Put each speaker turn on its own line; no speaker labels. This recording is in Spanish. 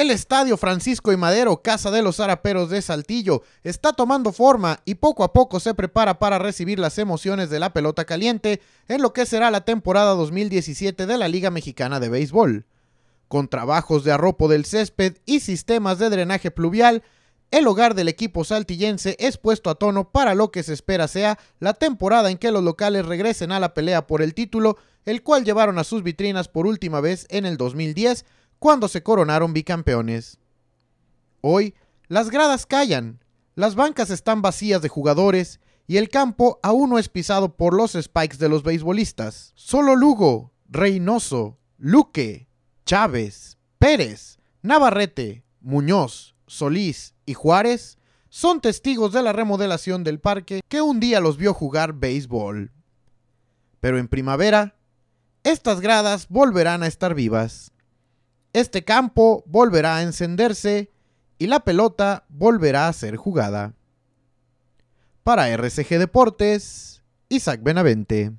El Estadio Francisco y Madero, casa de los Araperos de Saltillo, está tomando forma y poco a poco se prepara para recibir las emociones de la pelota caliente en lo que será la temporada 2017 de la Liga Mexicana de Béisbol. Con trabajos de arropo del césped y sistemas de drenaje pluvial, el hogar del equipo saltillense es puesto a tono para lo que se espera sea la temporada en que los locales regresen a la pelea por el título, el cual llevaron a sus vitrinas por última vez en el 2010 cuando se coronaron bicampeones. Hoy, las gradas callan, las bancas están vacías de jugadores y el campo aún no es pisado por los spikes de los beisbolistas. Solo Lugo, Reynoso, Luque, Chávez, Pérez, Navarrete, Muñoz, Solís y Juárez son testigos de la remodelación del parque que un día los vio jugar béisbol. Pero en primavera, estas gradas volverán a estar vivas este campo volverá a encenderse y la pelota volverá a ser jugada. Para RCG Deportes, Isaac Benavente.